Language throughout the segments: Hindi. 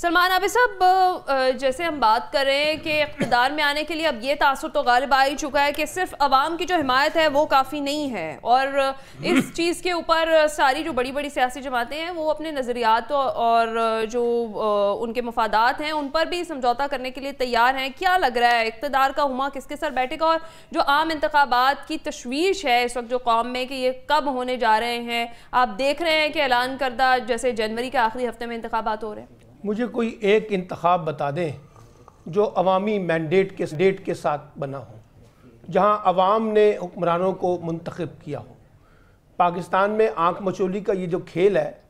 सलमान आबिद साहब जैसे हम बात कर रहे हैं कि इकतदार में आने के लिए अब ये तासर तो गालिब आ ही चुका है कि सिर्फ आवाम की जो हिमायत है वो काफ़ी नहीं है और इस चीज़ के ऊपर सारी जो बड़ी बड़ी सियासी जमातें हैं वो अपने नज़रियात और जो उनके मफादात हैं उन पर भी समझौता करने के लिए तैयार हैं क्या लग रहा है इकतदार का हुमा किसके सर बैठेगा और जो आम इंतबात की तशवीश है इस वक्त जो कौम में कि ये कब होने जा रहे हैं आप देख रहे हैं कि ऐलान करदा जैसे जनवरी के आखिरी हफ्ते में इंतबात हो रहे हैं मुझे कोई एक इंतखब बता दें जो अवामी मैंडेट के डेट के साथ बना हो जहाँ अवाम ने हुक्मरानों को मंतखब किया हो पाकिस्तान में आँख मचोली का ये जो खेल है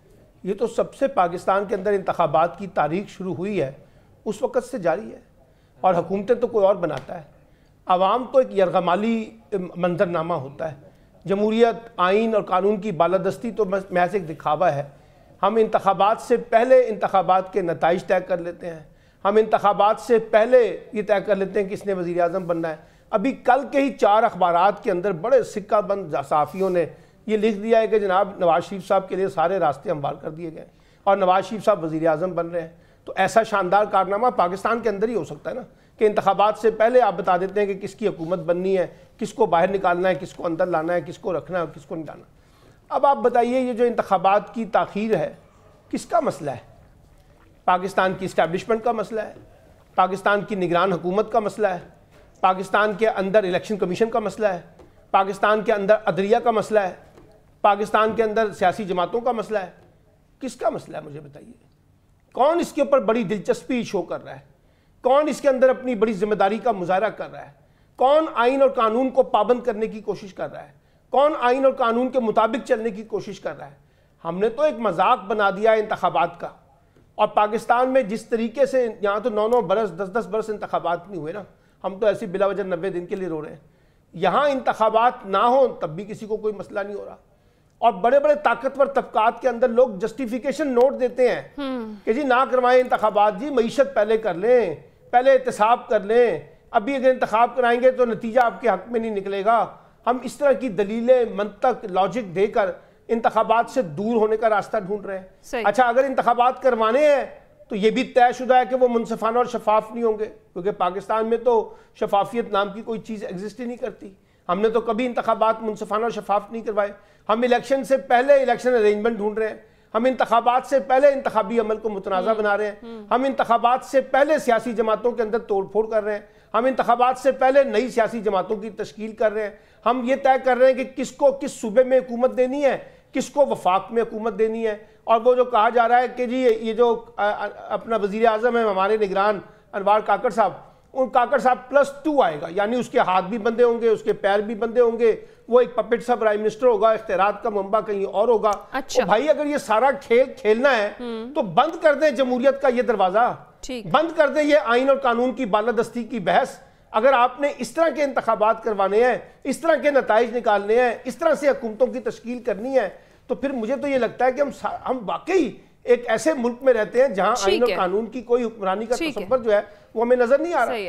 ये तो सबसे पाकिस्तान के अंदर इंतबात की तारीख शुरू हुई है उस वक़्त से जारी है और हुकूमतें तो कोई और बनाता है आवाम तो एक यरगमाली मंजरनामा होता है जमहूरियत आइन और कानून की बालादस्ती तो महज एक दिखावा है हम इंतबात से पहले इंतबात के नतज तय कर लेते हैं हम इंतबात से पहले ये तय कर लेते हैं कि इसने वज़ी अजम बनना है अभी कल के ही चार अखबार के अंदर बड़े सिक्का बंद सहाफ़ियों ने यह लिख दिया है कि जनाब नवाज शरीफ साहब के लिए सारे रास्ते हमवार कर दिए गए और नवाज शरीफ साहब वज़ी अजम बन रहे हैं तो ऐसा शानदार कारनामा पाकिस्तान के अंदर ही हो सकता है ना कि इंतबात से पहले आप बता देते हैं कि किसकी हुकूमत बननी है किसको बाहर निकालना है किसको अंदर लाना है किसको रखना है किसको नहीं लाना अब आप बताइए ये जो इंतबात की तखीर है किसका मसला है पाकिस्तान की इस्टबलिशमेंट का मसला है पाकिस्तान की निगरान हुकूमत का मसला है पाकिस्तान के अंदर इलेक्शन कमीशन का मसला है पाकिस्तान के अंदर अदलिया का मसला है पाकिस्तान के अंदर सियासी जमातों का मसला है किसका मसला है मुझे बताइए कौन इसके ऊपर बड़ी दिलचस्पी शो कर रहा है कौन इसके अंदर अपनी बड़ी जिम्मेदारी का मुजाहरा कर रहा है कौन आइन और कानून को पाबंद करने की कोशिश कर रहा है कौन आइन और कानून के मुताबिक चलने की कोशिश कर रहा है हमने तो एक मजाक बना दिया है इंतबात का और पाकिस्तान में जिस तरीके से यहाँ तो नौ नौ बरस दस दस बरस इंतबात नहीं हुए ना हम तो ऐसी बिला वजह नब्बे दिन के लिए रो रहे हैं यहाँ इंतबात ना हो तब भी किसी को कोई मसला नहीं हो रहा और बड़े बड़े ताकतवर तबकात के अंदर लोग जस्टिफिकेशन नोट देते हैं हम्म। कि जी ना करवाएं इंतबात जी मीशत पहले कर लें पहले एहतसाब कर लें अभी अगर इंतखब कराएंगे तो नतीजा आपके हक में नहीं निकलेगा हम इस तरह की दलीलें मंतक लॉजिक देकर इंतबात से दूर होने का रास्ता ढूंढ रहे हैं अच्छा अगर इंतबात करवाने हैं तो ये भी तयशुदा है कि वो मुनफाना और शफाफ नहीं होंगे क्योंकि पाकिस्तान में तो शफाफियत नाम की कोई चीज़ एग्जिस्ट ही नहीं करती हमने तो कभी इंतबात मुनफाना और शफाफ नहीं करवाए हम इलेक्शन से पहले इलेक्शन अरेंजमेंट ढूंढ रहे हैं हम इंतबात से पहले इंतबी अमल को मुतनाज़ा हम्म। बना रहे हैं हम इंतबात से पहले सियासी जमातों के अंदर फोड़ कर रहे हैं हम इंतबात से पहले नई सियासी जमातों की तश्ील कर रहे हैं हम ये तय कर रहे हैं कि किसको किस सूबे में हुकूमत देनी है किसको वफाक में हुकूमत देनी है और वो जो कहा जा रहा है कि जी ये जो अपना वजीर अजम है हमारे निगरान अनवार काकड़ साहब उन काकड़ साहब प्लस टू आएगा यानी उसके हाथ भी बंधे होंगे उसके पैर भी बंधे होंगे वो एक पपेट सा प्राइम मिनिस्टर होगा इख्तरात का मुंबा कहीं और होगा अच्छा। भाई अगर ये सारा खेल खेलना है हम्म। तो बंद कर दें जमहूरियत का ये दरवाजा बंद कर दें ये आइन और कानून की बालादस्ती की बहस अगर आपने इस तरह के इंतबात करवाने हैं इस तरह के नतज निकालने हैं इस तरह से हुकूमतों की तश्कील करनी है तो फिर मुझे तो ये लगता है कि हम हम वाकई एक ऐसे मुल्क में रहते हैं जहाँ आइन और कानून की कोई हुक्मरानी का तस्वर जो है वो हमें नजर नहीं आ रहा है